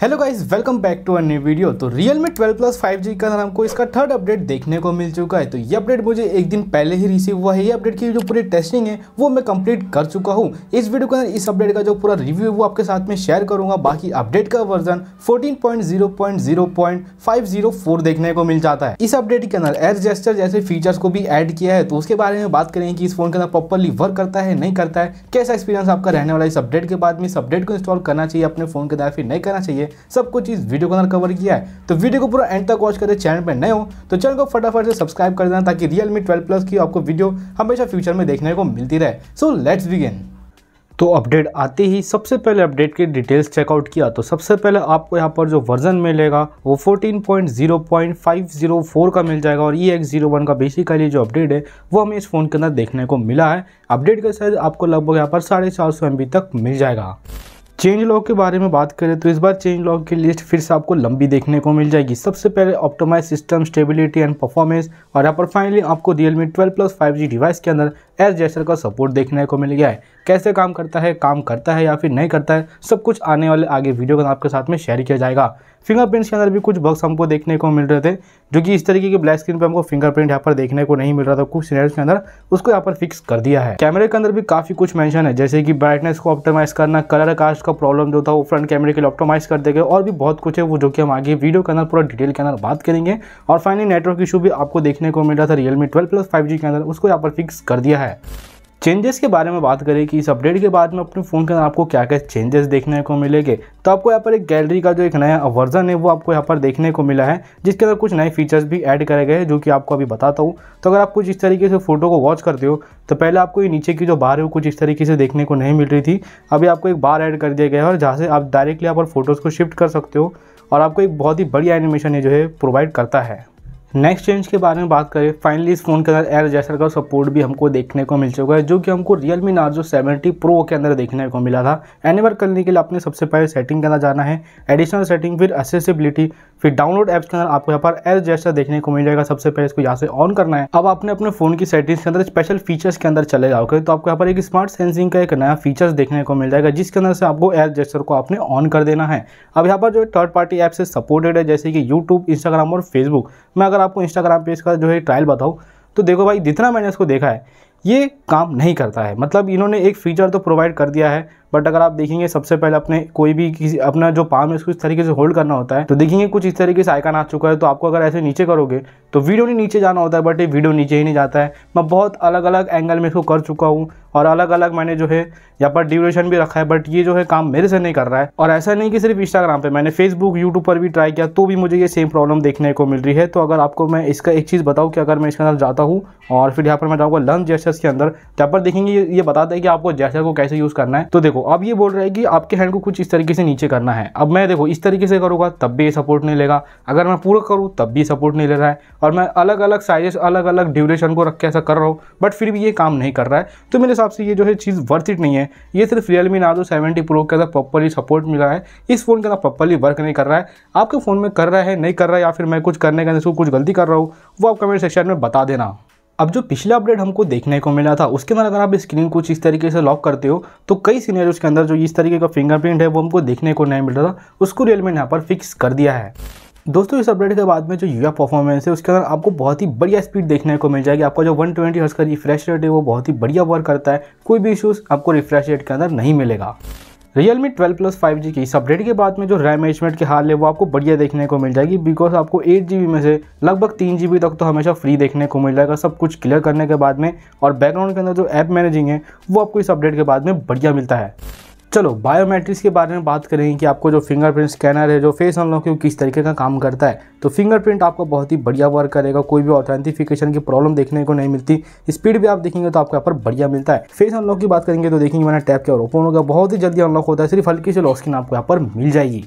Hello guys welcome back to a new video तो Realme twelve plus G का हमको इसका third update देखने को मिल चुका है तो ये अपडेट मुझे एक दिन पहले ही रिसीव हुआ है ये अपडेट की जो पूरी टेस्टिंग है वो मैं कंप्लीट कर चुका हूँ इस वीडियो के अंदर इस अपडेट का जो पूरा रिव्यू है वो आपके साथ में शेयर करूंगा बाकी अपडेट का वर्जन फोर्टीन देखने को मिल जाता है इस अपडेट के अंदर एयर जेस्टर जैसे फीचर्स को भी एड किया है तो उसके बारे में बात करें कि इस फोन के अंदर प्रॉपरली वर्क करता है नहीं करता है कैसा एक्सपीरियंस आपका रहने वाला इस अपडेट के बाद में इस अपडेट को इंस्टॉल करना चाहिए अपने फोन के अंदर फिर नहीं करना चाहिए सब कुछ इस वीडियो के अंदर कवर किया है तो वीडियो को पूरा एंड तक वॉच करें चैनल पर नए हो तो चैनल को फटाफट से सब्सक्राइब कर देना ताकि रियल मी ट्वेल्व प्लस की आपको वीडियो हमेशा फ्यूचर में देखने को मिलती रहे सो लेट्स बिगेन तो अपडेट आते ही सबसे पहले अपडेट के डिटेल्स चेकआउट किया तो सबसे पहले आपको यहाँ पर जो वर्जन मिलेगा वो 14.0.504 का मिल जाएगा और ई एक्स जीरो वन का बेसिकली जो अपडेट है वो हमें इस फ़ोन के अंदर देखने को मिला है अपडेट का साइज आपको लगभग यहाँ पर साढ़े चार सौ तक मिल जाएगा चेंज लॉग के बारे में बात करें तो इस बार चेंज लॉग की लिस्ट फिर से आपको लंबी देखने को मिल जाएगी सबसे पहले optimize system stability and performance और यहाँ पर फाइनली आपको Realme 12 twelve plus five G device के अंदर एस जैसर का सपोर्ट देखने को मिल गया है कैसे काम करता है काम करता है या फिर नहीं करता है सब कुछ आने वाले आगे वीडियो का आपके साथ में शेयर किया जाएगा फिंगरप्रिंट्स के अंदर भी कुछ बक्स हमको देखने को मिल रहे थे जो कि इस तरीके के ब्लैक स्क्रीन पर हमको फिंगरप्रिंट यहाँ पर देखने को नहीं मिल रहा था कुछ सीनर्स के अंदर उसको यहाँ पर फिक्स कर दिया है कैमरे के अंदर भी काफ़ी कुछ मैंशन है जैसे कि ब्राइटनेस को ऑप्टोमाइज़ करना कलर कास्ट का प्रॉब्लम जो था वो फ्रंट कैमरे के लिए ऑप्टोमाइज़ कर देगा और भी बहुत कुछ है वो जो कि हम आगे वीडियो के अंदर पूरा डिटेल के अंदर बात करेंगे और फाइनली नेटवर्क इशू भी आपको देखने को मिल रहा था रियलमी ट्वेल्व प्लस फाइव के अंदर उसको यहाँ पर फिक्स कर दिया है है चेंजेस के बारे में बात करें कि इस अपडेट के बाद में अपने फ़ोन के अंदर आपको क्या क्या चेंजेस देखने को मिलेंगे तो आपको यहाँ पर एक गैलरी का जो एक नया वर्जन है वो आपको यहाँ पर देखने को मिला है जिसके अंदर कुछ नए फीचर्स भी ऐड करे गए हैं जो कि आपको अभी बताता हूँ तो अगर आप कुछ इस तरीके से फ़ोटो को वॉच करते हो तो पहले आपको ये नीचे की जो बार है वो कुछ इस तरीके से देखने को नहीं मिल रही थी अभी आपको एक बार ऐड कर दिया गया है और जहाँ से आप डायरेक्टली यहाँ पर फोटोज़ को शिफ्ट कर सकते हो और आपको एक बहुत ही बढ़िया एनिमेशन ये जो है प्रोवाइड करता है नेक्स्ट चेंज के बारे में बात करें फाइनली इस फ़ोन के अंदर एयर जैसर का सपोर्ट भी हमको देखने को मिल चुका है जो कि हमको Realme Narzo seventy pro के अंदर देखने को मिला था एनेवर करने के लिए आपने सबसे पहले सेटिंग के अंदर जाना है एडिशनल सेटिंग फिर असेसिबिलिटी फिर डाउनलोड एप्स के अंदर आपको यहाँ पर एज जैसा देखने को मिल जाएगा सबसे पहले इसको यहाँ से ऑन करना है अब आपने अपने फोन की सेटिंग्स के अंदर स्पेशल फीचर्स के अंदर चले जाओगे तो आपको यहाँ पर एक स्मार्ट सेंसिंग का एक नया फीचर्स देखने को मिल जाएगा जिसके अंदर से आपको एज जेस्टर को आपने ऑन कर देना है अब यहाँ पर जो थर्ड पार्टी ऐप से सपोर्टेड है जैसे कि यूट्यूब इंस्टाग्राम और फेसबुक मैं अगर आपको इंस्टाग्राम पेज का जो है ट्रायल बताऊँ तो देखो भाई जितना मैंने इसको देखा है ये काम नहीं करता है मतलब इन्होंने एक फीचर तो प्रोवाइड कर दिया है बट अगर आप देखेंगे सबसे पहले अपने कोई भी किसी अपना जो पाम है उसको इस तरीके से होल्ड करना होता है तो देखेंगे कुछ इस तरीके से आइकन आ चुका है तो आपको अगर ऐसे नीचे करोगे तो वीडियो नहीं नीचे जाना होता है बट ये वीडियो नीचे ही नहीं जाता है मैं बहुत अलग अलग एंगल में इसको कर चुका हूँ और अलग अलग मैंने जो है यहाँ पर ड्यूरेशन भी रखा है बट ये जो है काम मेरे से नहीं कर रहा है और ऐसा नहीं कि सिर्फ इंस्टाग्राम पर मैंने फेसबुक यूट्यूब पर भी ट्राई किया तो भी मुझे ये सेम प्रॉब्लम देखने को मिल रही है तो अगर आपको मैं इसका एक चीज़ बताऊँ कि अगर मैं इसके अंदर जाता हूँ और फिर यहाँ पर मैं जाऊँगा लंच जैसे के अंदर तो यहाँ पर देखेंगे ये बताता है कि आपको जैसे को कैसे यूज़ करना है तो देखो देखो अब ये बोल रहा है कि आपके हैंड को कुछ इस तरीके से नीचे करना है अब मैं देखो इस तरीके से करूँगा तब भी ये सपोर्ट नहीं लेगा अगर मैं पूरा करूँ तब भी सपोर्ट नहीं ले रहा है और मैं अलग अलग साइजेस अलग अलग ड्यूरेशन को रख के ऐसा कर रहा हूँ बट फिर भी ये काम नहीं कर रहा है तो मेरे हिसाब से ये जो है चीज़ वर्थ इट नहीं है ये सिर्फ Realme Narzo seventy pro के अंदर प्रॉपरली सपोर्ट मिला है इस फ़ोन के अंदर प्रॉपरली वर्क नहीं कर रहा है आपके फ़ोन में कर रहा है नहीं कर रहा है या फिर मैं कुछ करने के अंदर कुछ गलती कर रहा हूँ वो आप कमेंट सेक्शन में बता देना अब जो पिछला अपडेट हमको देखने को मिला था उसके अंदर अगर आप स्क्रीन कुछ इस तरीके से लॉक करते हो तो कई सीनियर के अंदर जो इस तरीके का फिंगरप्रिंट है वो हमको देखने को नहीं मिल रहा था उसको रियलमी ने यहाँ पर फिक्स कर दिया है दोस्तों इस अपडेट के बाद में जो यूआ परफॉर्मेंस है उसके अंदर आपको बहुत ही बढ़िया स्पीड देखने को मिल जाएगी आपका जो 120 ट्वेंटी का रिफ्रेश रेट है वो बहुत ही बढ़िया वर्क करता है कोई भी इशूज़ आपको रिफ्रेश रेट के अंदर नहीं मिलेगा Realme twelve plus five G की इस अपडेट के बाद में जो रैम एजमेंट के हाल है वो आपको बढ़िया देखने को मिल जाएगी बिकॉज आपको एट जी में से लगभग तीन जी तक तो हमेशा फ्री देखने को मिल जाएगा सब कुछ क्लियर करने के बाद में और बैकग्राउंड के अंदर जो ऐप मैनेजिंग है वो आपको इस अपडेट के बाद में बढ़िया मिलता है चलो बायोमेट्रिक्स के बारे में बात करें कि आपको जो फिंगरप्रिंट स्कैनर है जो फेस अनलॉक है वो किस तरीके का काम करता है तो फिंगरप्रिंट आपको बहुत ही बढ़िया वर्क करेगा कोई भी ऑथेंटिफिकेशन की प्रॉब्लम देखने को नहीं मिलती स्पीड भी आप देखेंगे तो आपको यहाँ पर बढ़िया मिलता है फेस अनलॉक की बात करेंगे तो देखेंगे मैंने टैप के और ओपन होगा बहुत ही जल्दी अनलॉक होता है सिर्फ हल्की से लॉस्किन आपको यहाँ पर मिल जाएगी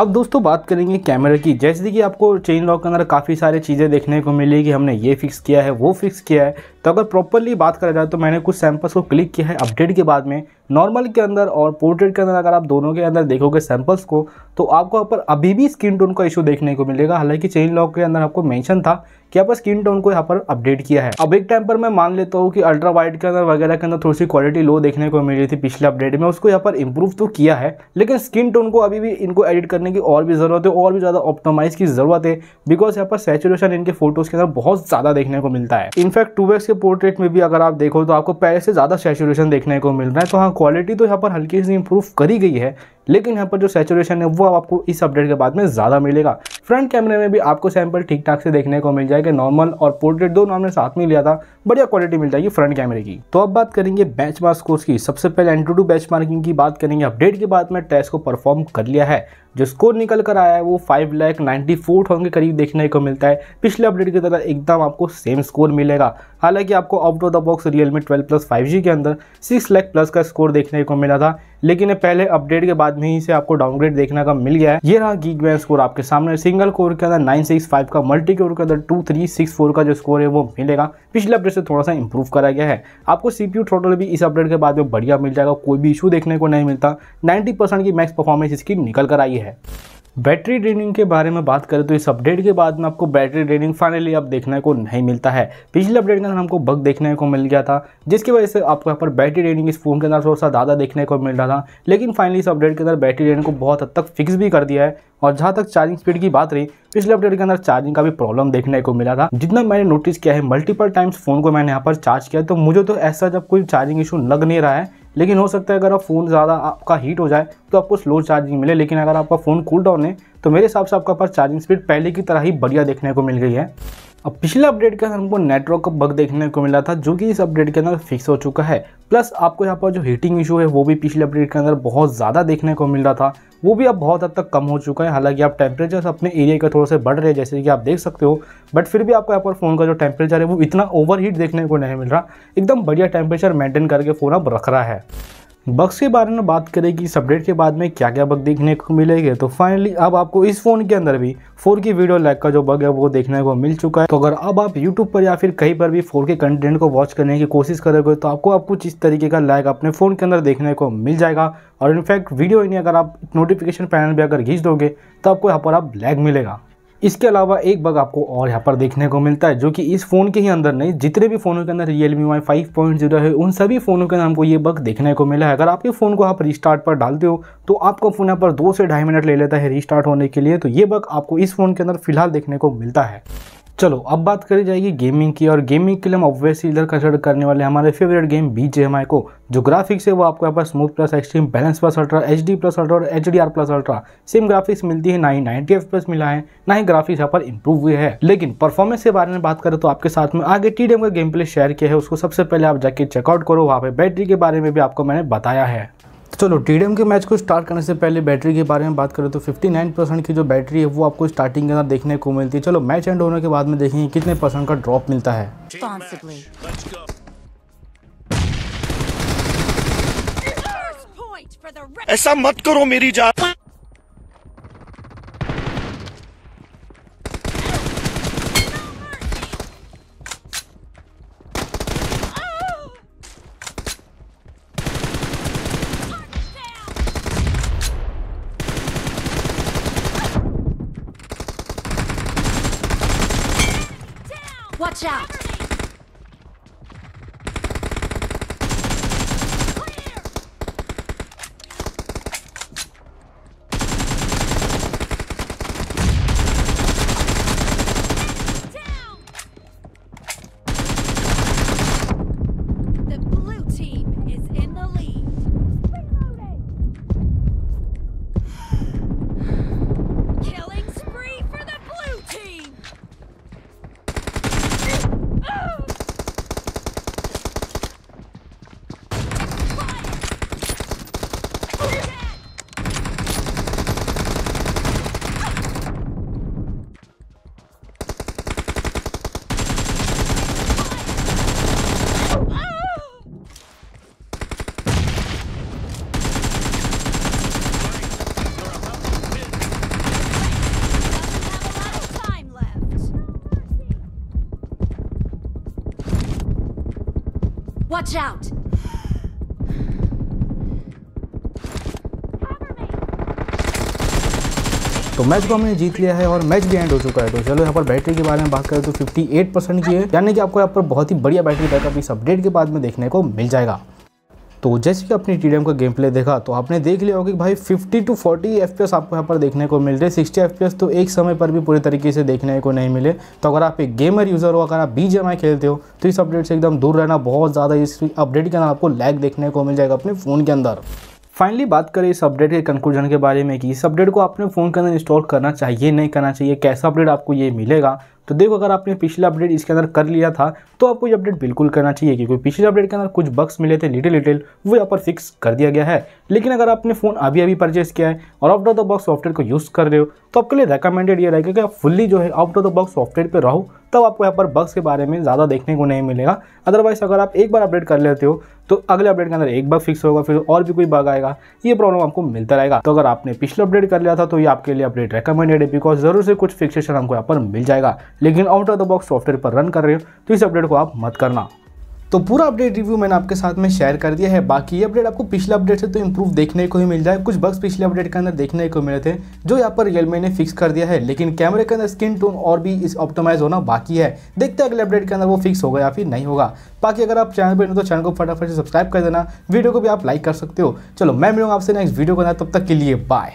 अब दोस्तों बात करेंगे कैमरे की जैसे कि आपको चेन लॉक के अंदर काफ़ी सारी चीज़ें देखने को मिली कि हमने ये फिक्स किया है वो फिक्स किया है तो अगर प्रॉपरली बात करा जाए तो मैंने कुछ सैम्पल्स को क्लिक किया है अपडेट के बाद में नॉर्मल के अंदर और पोर्ट्रेट के अंदर अगर आप दोनों के अंदर देखोगे सैम्पल्स को तो आपको यहाँ पर अभी भी स्किन टोन का इशू देखने को मिलेगा हालांकि चेन लॉक के अंदर आपको मेंशन था कि यहाँ पर स्किन टोन को यहाँ पर अपडेट किया है अब एक टाइम पर मैं मान लेता हूँ कि अल्ट्रा वाइट के अंदर वगैरह के अंदर थोड़ी सी क्वालिटी लो देखने को मिली थी पिछले अपडेट में उसको यहाँ पर इंप्रूव तो किया है लेकिन स्किन टोन को अभी भी इनको एडिट करने की और भी ज़रूरत है और भी ज़्यादा ऑप्टोमाइज की ज़रूरत है बिकॉज यहाँ पर सेचुरेशन इनके फोटोज़ के अंदर बहुत ज़्यादा देखने को मिलता है इनफैक्ट टू के पोर्ट्रेट में भी अगर आप देखो तो आपको पहले से ज़्यादा सेचुरेशन देखने को मिल रहा है तो हाँ क्वालिटी तो यहाँ पर हल्की सी इंप्रूव करी गई है लेकिन यहाँ पर जो सेचुरेशन है वो आपको इस अपडेट के बाद में ज़्यादा मिलेगा फ्रंट कैमरे में भी आपको सैम्पल ठीक ठाक से देखने को मिल जाएगा नॉर्मल और पोर्ट्रेट दोनों हमने साथ में लिया था बढ़िया क्वालिटी मिल जाएगी फ्रंट कैमरे की तो अब बात करेंगे मार्क स्कोर्स की सबसे पहले एन टू मार्किंग की बात करेंगे अपडेट के बाद में टेस्ट को परफॉर्म कर लिया है जो स्कोर निकल कर आया है वो five lakh ninety four thousand के करीब देखने को मिलता है पिछले अपडेट की तरह एकदम आपको सेम स्कोर मिलेगा हालांकि आपको out of the box Realme twelve plus five के अंदर सिक्स लैख प्लस का स्कोर देखने को मिला था लेकिन पहले अपडेट के बाद में ही से आपको डाउनग्रेड देखने का मिल गया है ये रहा गीक बैंक स्कोर आपके सामने सिंगल कोर के अंदर नाइन सिक्स फाइव का मल्टी कोर के अंदर टू थ्री सिक्स फोर का जो स्कोर है वो मिलेगा पिछले अपडेट से थोड़ा सा इंप्रूव करा गया है आपको सीपीयू टोटल भी इस अपडेट के बाद में बढ़िया मिल जाएगा कोई भी इशू देखने को नहीं मिलता नाइन्टी की मैक्स परफॉर्मेंस इसकी निकल कर आई है बैटरी ड्रेनिंग के बारे में बात करें तो इस अपडेट के बाद में आपको बैटरी ड्रेनिंग फाइनली अब देखने को नहीं मिलता है पिछले अपडेट के अंदर हमको बग देखने को मिल गया था जिसकी वजह से आपको यहाँ पर बैटरी ड्रेनिंग इस फोन के अंदर थोड़ा सा ज़्यादा देखने को मिल रहा था लेकिन फाइनली इस अपडेट के अंदर बैटरी ड्रेनिंग को बहुत हद तक फिक्स भी कर दिया है और जहाँ तक चार्जिंग स्पीड की बात रही पिछले अपडेट के अंदर चार्जिंग का भी प्रॉब्लम देखने को मिला था जितना मैंने नोटिस किया है मल्टीपल टाइम्स फ़ोन को मैंने यहाँ पर चार्ज किया तो मुझे तो ऐसा जब कोई चार्जिंग इशू लग नहीं रहा है लेकिन हो सकता है अगर आप फ़ोन ज़्यादा आपका हीट हो जाए तो आपको स्लो चार्जिंग मिले लेकिन अगर आपका फ़ोन कूल डाउन है तो मेरे हिसाब से आपका पास चार्जिंग स्पीड पहले की तरह ही बढ़िया देखने को मिल गई है अब पिछले अपडेट के अंदर हमको नेटवर्क का बग देखने को मिला था जो कि इस अपडेट के अंदर फिक्स हो चुका है प्लस आपको यहाँ पर जो हीटिंग इशू है वो भी पिछले अपडेट के अंदर बहुत ज़्यादा देखने को मिल रहा था वो भी अब बहुत हद तक कम हो चुका है हालांकि आप टेम्परेचर अपने एरिया के थोड़े से बढ़ रहे हैं जैसे कि आप देख सकते हो बट फिर भी आपको यहाँ पर फ़ोन का जो टेम्परेचर है वो इतना ओवर देखने को नहीं मिल रहा एकदम बढ़िया टेम्परेचर मेंटेन करके फ़ोन अब रख रहा है बग्स के बारे में बात करें कि इस अपडेट के बाद में क्या क्या बग देखने को मिलेगा तो फाइनली अब आपको इस फ़ोन के अंदर भी 4K वीडियो लैग का जो बग है वो देखने को मिल चुका है तो अगर अब आप YouTube पर या फिर कहीं पर भी 4K कंटेंट को वॉच करने की कोशिश करोगे तो आपको आप कुछ इस तरीके का लैग अपने फ़ोन के अंदर देखने को मिल जाएगा और इनफैक्ट वीडियो यानी अगर आप नोटिफिकेशन पैनल भी अगर घींच दोगे तो आपको यहाँ पर आप लैग मिलेगा इसके अलावा एक बग आपको और यहाँ पर देखने को मिलता है जो कि इस फ़ोन के ही अंदर नहीं जितने भी फ़ोनों के अंदर Realme Y five point zero है उन सभी फ़ोनों के अंदर हमको ये बग देखने को मिला है अगर आपके फ़ोन को आप रिस्टार्ट पर डालते हो तो आपका फ़ोन यहाँ पर दो से ढाई मिनट ले लेता है रिस्टार्ट होने के लिए तो ये बग आपको इस फ़ोन के अंदर फिलहाल देखने को मिलता है चलो अब बात करी जाएगी गेमिंग की और गेमिंग के लिए हम ऑब्वियसली इधर कंसिडर करने वाले हमारे favourite game B G M I को जो ग्राफिक्स है वो आपको यहाँ पर smooth plus extreme balance plus ultra H D plus ultra और H D R plus ultra same graphics मिलती है ना ही नाइनटी एफ प्लस मिला है ना ही ग्राफिक्स यहाँ पर इंप्रूव हुए हैं लेकिन परफॉर्मेंस के बारे में बात करें तो आपके साथ में आगे टी डी एम का गेम प्ले शेयर किया है उसको सबसे पहले आप जाके चेकआउट करो वहाँ पे बैटरी के बारे में भी आपको मैंने बताया है तो चलो टीडीएम के मैच को स्टार्ट करने से पहले बैटरी के बारे में बात करें तो 59 परसेंट की जो बैटरी है वो आपको स्टार्टिंग के अंदर देखने को मिलती है चलो मैच एंड होने के बाद में देखेंगे कितने परसेंट का ड्रॉप मिलता है ऐसा मत करो मेरी जान Watch out! Watch out! तो मैच को हमने जीत लिया है और मैच भी एंड हो चुका है तो चलो यहाँ पर बैटरी के बारे में बात करें तो 58 परसेंट की है यानी कि आपको यहाँ पर बहुत ही बढ़िया बैटरी बैकअप इस अपडेट के बाद में देखने को मिल जाएगा तो जैसे कि आपने टी का गेम प्ले देखा तो आपने देख लिया होगा कि भाई 50 टू 40 एफ आपको यहाँ पर देखने को मिल रहे हैं सिक्सटी एफ तो एक समय पर भी पूरी तरीके से देखने को नहीं मिले तो अगर आप एक गेमर यूज़र हो अगर आप बी खेलते हो तो इस अपडेट से एकदम दूर रहना बहुत ज़्यादा इस अपडेट के अंदर आपको लैग देखने को मिल जाएगा अपने फ़ोन के अंदर फाइनली बात करें इस अपडेट के कंक्लूजन के बारे में कि इस अपडेट को अपने फ़ोन के अंदर इंस्टॉल करना चाहिए नहीं करना चाहिए कैसा अपडेट आपको ये मिलेगा तो देखो अगर आपने पिछला अपडेट इसके अंदर कर लिया था तो आपको ये अपडेट बिल्कुल करना चाहिए क्योंकि पिछले अपडेट के अंदर कुछ बक्स मिले थे लिटिल लिटिल वो यहाँ पर फिक्स कर दिया गया है लेकिन अगर आपने फ़ोन अभी अभी परचेस किया है और out of the box software को यूज़ कर रहे हो तो आपके लिए रिकमेंडेड ये रहेगा कि आप फुल्ली जो है out of the box software पर रहो तब आपको यहाँ पर बक्स के बारे में ज़्यादा देखने को नहीं मिलेगा अदरवाइज अगर आप एक बार अपडेट कर लेते हो तो अगले अपडेट के अंदर एक बग फिक्स होगा फिर और भी कोई बग आएगा ये प्रॉब्लम आपको मिलता रहेगा तो अगर आपने पिछला अपडेट कर लिया था तो ये आपके लिए अपडेट रिकमेंडेड है बिकॉज ज़रूर से कुछ फिक्सेशन हमको यहाँ पर मिल जाएगा लेकिन out of the box software पर रन कर रहे हो तो इस अपडेट को आप मत करना तो पूरा अपडेट रिव्यू मैंने आपके साथ में शेयर कर दिया है बाकी ये अपडेट आपको पिछले अपडेट से तो इम्प्रूव देखने को ही मिल जाए कुछ बग्स पिछले अपडेट के अंदर देखने को मिले थे जो यहाँ पर रियलमी ने फिक्स कर दिया है लेकिन कैमरे के अंदर स्क्रीन टोन और भी इस ऑप्टोमाइज होना बाकी है देखते हैं अगले अपडेट के अंदर वो फिक्स होगा या फिर नहीं होगा बाकी अगर आप चैनल पर नहीं तो चैनल को फटाफट से सब्सक्राइब कर देना वीडियो को भी आप लाइक कर सकते हो चलो मैं मिलूंगा आपसे नेक्स्ट वीडियो के अंदर तब तक के लिए बाय